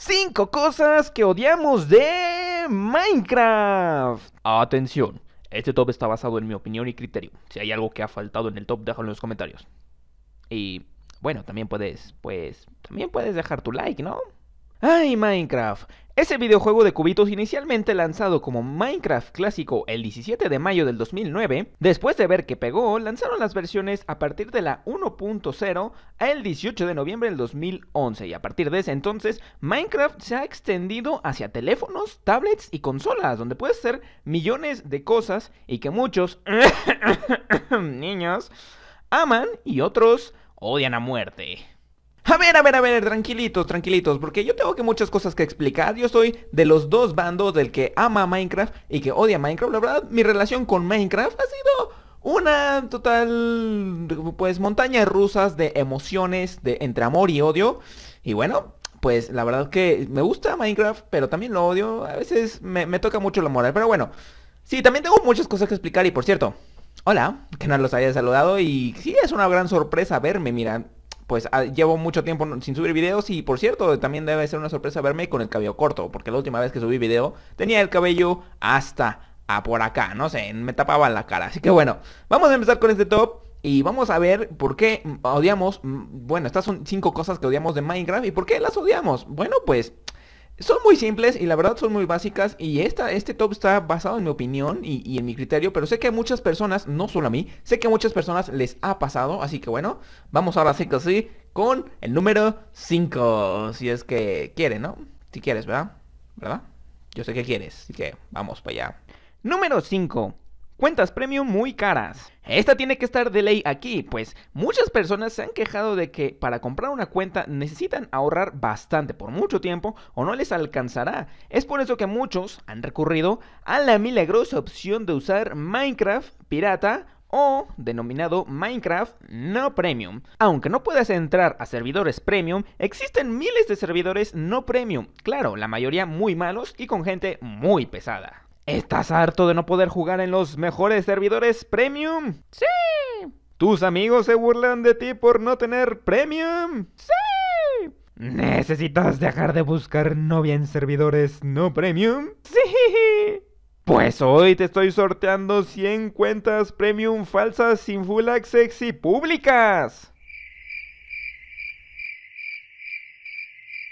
5 cosas que odiamos de Minecraft. Atención, este top está basado en mi opinión y criterio. Si hay algo que ha faltado en el top, déjalo en los comentarios. Y bueno, también puedes, pues, también puedes dejar tu like, ¿no? Ay, Minecraft, ese videojuego de cubitos inicialmente lanzado como Minecraft clásico el 17 de mayo del 2009, después de ver que pegó, lanzaron las versiones a partir de la 1.0 el 18 de noviembre del 2011 y a partir de ese entonces Minecraft se ha extendido hacia teléfonos, tablets y consolas donde puedes ser millones de cosas y que muchos niños aman y otros odian a muerte. A ver, a ver, a ver, tranquilitos, tranquilitos, porque yo tengo que muchas cosas que explicar. Yo soy de los dos bandos, del que ama Minecraft y que odia Minecraft. La verdad, mi relación con Minecraft ha sido una total, pues, montaña rusas de emociones, de entre amor y odio. Y bueno, pues la verdad que me gusta Minecraft, pero también lo odio. A veces me, toca mucho la moral, pero bueno. Sí, también tengo muchas cosas que explicar y por cierto, hola, que no los haya saludado y sí es una gran sorpresa verme, mira pues ah, llevo mucho tiempo sin subir videos y por cierto, también debe ser una sorpresa verme con el cabello corto, porque la última vez que subí video tenía el cabello hasta a ah, por acá, no sé, me tapaba la cara. Así que bueno, vamos a empezar con este top. Y vamos a ver por qué odiamos, mm, bueno, estas son cinco cosas que odiamos de Minecraft y por qué las odiamos. Bueno, pues son muy simples y la verdad son muy básicas y esta, este top está basado en mi opinión y, en mi criterio, pero sé que a muchas personas, no solo a mí, sé que a muchas personas les ha pasado, así que bueno, vamos ahora sí que sí con el número 5, si es que quiere, ¿no? Si quieres, ¿verdad? ¿Verdad? Yo sé que quieres, así que vamos para allá. Número 5 cuentas premium muy caras. Esta tiene que estar de ley aquí, pues muchas personas se han quejado de que para comprar una cuenta necesitan ahorrar bastante por mucho tiempo o no les alcanzará. Es por eso que muchos han recurrido a la milagrosa opción de usar Minecraft pirata o denominado Minecraft no premium. Aunque no puedas entrar a servidores premium, existen miles de servidores no premium, claro, la mayoría muy malos y con gente muy pesada. ¿Estás harto de no poder jugar en los mejores servidores premium? Sí. ¿Tus amigos se burlan de ti por no tener premium? Sí. ¿Necesitas dejar de buscar no en servidores no premium? Sí. Pues hoy te estoy sorteando 100 cuentas premium falsas sin full access y públicas.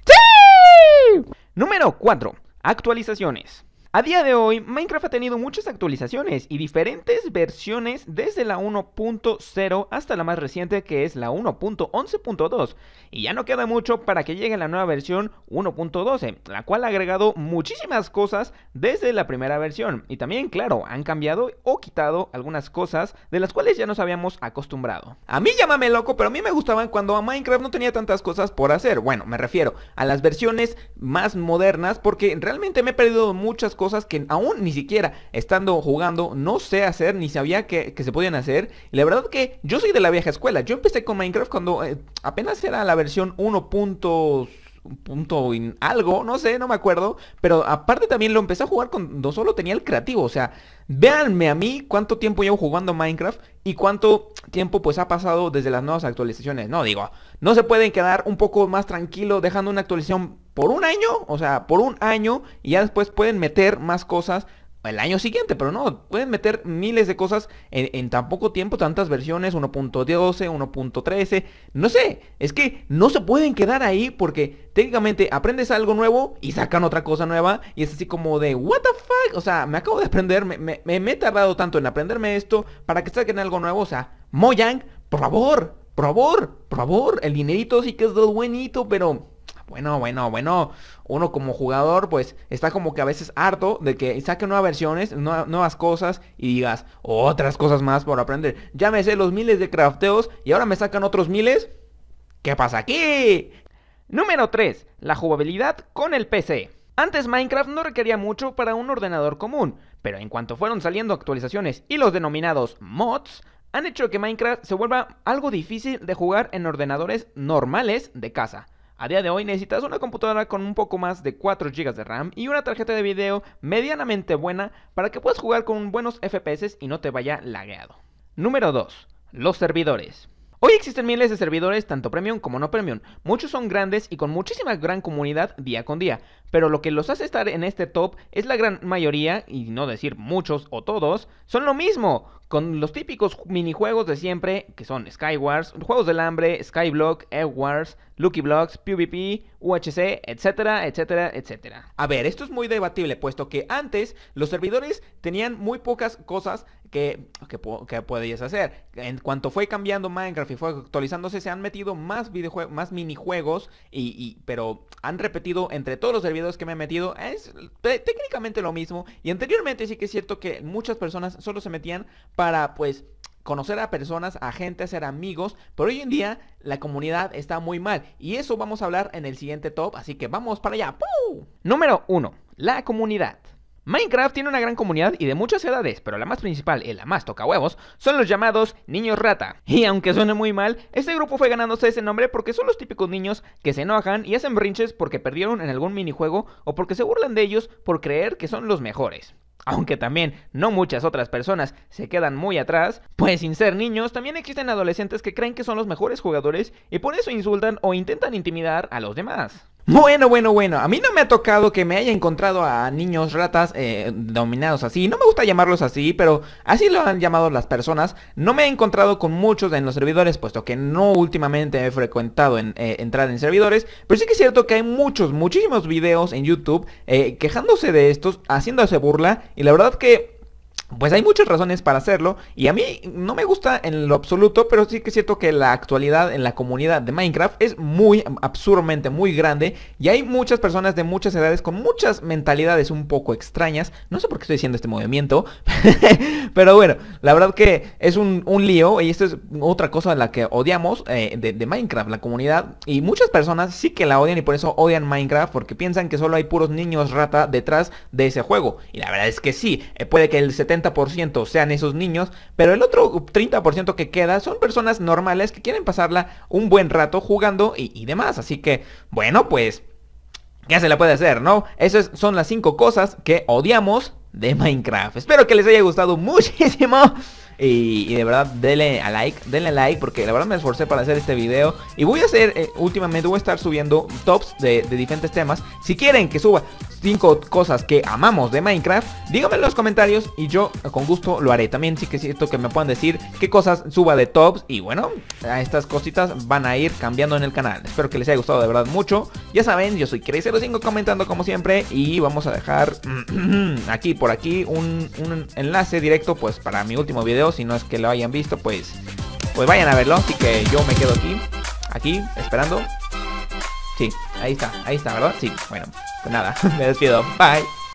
¡Sí! Número 4. Actualizaciones. A día de hoy, Minecraft ha tenido muchas actualizaciones y diferentes versiones desde la 1.0 hasta la más reciente que es la 1.11.2. Y ya no queda mucho para que llegue la nueva versión 1.12, la cual ha agregado muchísimas cosas desde la primera versión. Y también, claro, han cambiado o quitado algunas cosas de las cuales ya nos habíamos acostumbrado. A mí llámame loco, pero a mí me gustaban cuando a Minecraft no tenía tantas cosas por hacer. Bueno, me refiero a las versiones más modernas porque realmente me he perdido muchas cosas cosas que aún ni siquiera estando jugando no sé hacer ni sabía que, se podían hacer. Y la verdad que yo soy de la vieja escuela. Yo empecé con Minecraft cuando eh, apenas era la versión 1 algo, no sé, no me acuerdo, pero aparte también lo empecé a jugar cuando solo tenía el creativo, o sea, véanme a mí cuánto tiempo llevo jugando Minecraft y cuánto tiempo pues ha pasado desde las nuevas actualizaciones, no digo, no se pueden quedar un poco más tranquilo dejando una actualización por un año, o sea, por un año y ya después pueden meter más cosas el año siguiente, pero no, pueden meter miles de cosas en, tan poco tiempo, tantas versiones, 1.12, 1.13, no sé, es que no se pueden quedar ahí porque técnicamente aprendes algo nuevo y sacan otra cosa nueva y es así como de, what the fuck, o sea, me acabo de aprender, me, he tardado tanto en aprenderme esto para que saquen algo nuevo, o sea, Mojang, por favor, por favor, por favor, el dinerito sí que es lo buenito, pero... Bueno, bueno, bueno, uno como jugador pues está como que a veces harto de que saque nuevas versiones, nuevas cosas y digas otras cosas más por aprender. Ya me sé los miles de crafteos y ahora me sacan otros miles. ¿Qué pasa aquí? Número 3. La jugabilidad con el PC. Antes Minecraft no requería mucho para un ordenador común, pero en cuanto fueron saliendo actualizaciones y los denominados mods, han hecho que Minecraft se vuelva algo difícil de jugar en ordenadores normales de casa. A día de hoy necesitas una computadora con un poco más de 4 GB de RAM y una tarjeta de video medianamente buena para que puedas jugar con buenos FPS y no te vaya lagueado. Número 2. Los servidores. Hoy existen miles de servidores, tanto premium como no premium. Muchos son grandes y con muchísima gran comunidad día con día, pero lo que los hace estar en este top es la gran mayoría, y no decir muchos o todos, son lo mismo con los típicos minijuegos de siempre, que son Skywars, Juegos del Hambre, Skyblock, Edwards, Lucky Blocks, PvP, UHC, etcétera, etcétera, etcétera. A ver, esto es muy debatible, puesto que antes los servidores tenían muy pocas cosas que, que, que podías hacer. En cuanto fue cambiando Minecraft y fue actualizándose, se han metido más videojuegos, más minijuegos, y, y, pero han repetido entre todos los servidores que me han metido, es técnicamente lo mismo. Y anteriormente sí que es cierto que muchas personas solo se metían para pues conocer a personas, a gente, hacer amigos, pero hoy en día la comunidad está muy mal y eso vamos a hablar en el siguiente top, así que vamos para allá. ¡Pum! Número 1. La comunidad. Minecraft tiene una gran comunidad y de muchas edades, pero la más principal y la más toca huevos son los llamados niños rata. Y aunque suene muy mal, este grupo fue ganándose ese nombre porque son los típicos niños que se enojan y hacen brinches porque perdieron en algún minijuego o porque se burlan de ellos por creer que son los mejores aunque también no muchas otras personas se quedan muy atrás, pues sin ser niños, también existen adolescentes que creen que son los mejores jugadores y por eso insultan o intentan intimidar a los demás. Bueno, bueno, bueno. A mí no me ha tocado que me haya encontrado a niños ratas eh, dominados así. No me gusta llamarlos así, pero así lo han llamado las personas. No me he encontrado con muchos en los servidores, puesto que no últimamente he frecuentado en, eh, entrar en servidores. Pero sí que es cierto que hay muchos, muchísimos videos en YouTube eh, quejándose de estos, haciéndose burla. Y la verdad que pues hay muchas razones para hacerlo y a mí no me gusta en lo absoluto, pero sí que es cierto que la actualidad en la comunidad de Minecraft es muy absurdamente muy grande y hay muchas personas de muchas edades con muchas mentalidades un poco extrañas. No sé por qué estoy diciendo este movimiento, pero bueno, la verdad que es un, lío y esto es otra cosa de la que odiamos eh, de, de Minecraft, la comunidad y muchas personas sí que la odian y por eso odian Minecraft porque piensan que solo hay puros niños rata detrás de ese juego y la verdad es que sí, eh, puede que el 70 ciento sean esos niños, pero el otro 30% que queda son personas normales que quieren pasarla un buen rato jugando y, demás. Así que, bueno, pues... Ya se la puede hacer, no? Esas son las 5 cosas que odiamos de Minecraft. Espero que les haya gustado muchísimo. Y, de verdad, denle a like, denle a like, porque la verdad me esforcé para hacer este video. Y voy a hacer, eh, últimamente voy a estar subiendo tops de diferentes temas. Si quieren que suba 5 cosas que amamos de Minecraft, díganme en los comentarios y yo con gusto lo haré. También sí que es cierto que me puedan decir qué cosas suba de tops y bueno, estas cositas van a ir cambiando en el canal. Espero que les haya gustado de verdad mucho. Ya saben, yo soy crazy 05 comentando como siempre y vamos a dejar aquí por aquí un, un enlace directo pues para mi último video. Si no es que lo hayan visto pues, pues vayan a verlo. Así que yo me quedo aquí, aquí, esperando. Sí, ahí está, ahí está, ¿verdad? Sí, bueno. Pues nada, me despido. Bye.